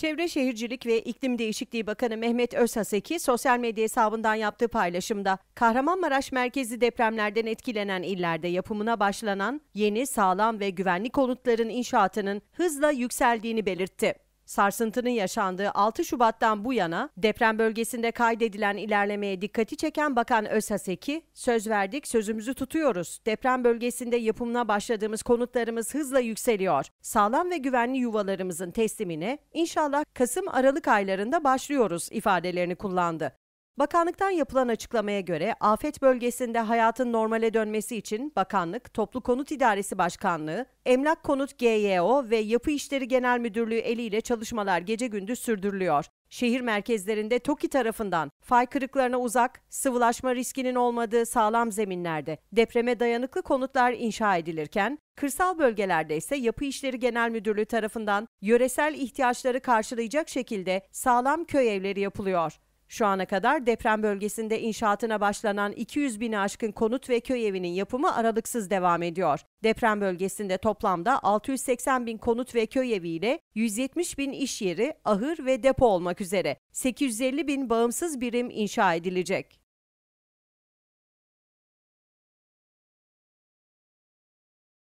Çevre Şehircilik ve İklim Değişikliği Bakanı Mehmet Özhaseki sosyal medya hesabından yaptığı paylaşımda Kahramanmaraş merkezi depremlerden etkilenen illerde yapımına başlanan yeni sağlam ve güvenli konutların inşaatının hızla yükseldiğini belirtti. Sarsıntının yaşandığı 6 Şubat'tan bu yana deprem bölgesinde kaydedilen ilerlemeye dikkati çeken Bakan Özhaseki, söz verdik sözümüzü tutuyoruz. Deprem bölgesinde yapımına başladığımız konutlarımız hızla yükseliyor. Sağlam ve güvenli yuvalarımızın teslimine inşallah Kasım-Aralık aylarında başlıyoruz ifadelerini kullandı. Bakanlıktan yapılan açıklamaya göre afet bölgesinde hayatın normale dönmesi için Bakanlık, Toplu Konut İdaresi Başkanlığı, Emlak Konut GYO ve Yapı İşleri Genel Müdürlüğü eliyle çalışmalar gece gündüz sürdürülüyor. Şehir merkezlerinde TOKİ tarafından fay kırıklarına uzak, sıvılaşma riskinin olmadığı sağlam zeminlerde depreme dayanıklı konutlar inşa edilirken, kırsal bölgelerde ise Yapı İşleri Genel Müdürlüğü tarafından yöresel ihtiyaçları karşılayacak şekilde sağlam köy evleri yapılıyor. Şu ana kadar deprem bölgesinde inşaatına başlanan 200 bini aşkın konut ve köy evinin yapımı aralıksız devam ediyor. Deprem bölgesinde toplamda 680 bin konut ve köy eviyle 170 bin iş yeri, ahır ve depo olmak üzere 850 bin bağımsız birim inşa edilecek.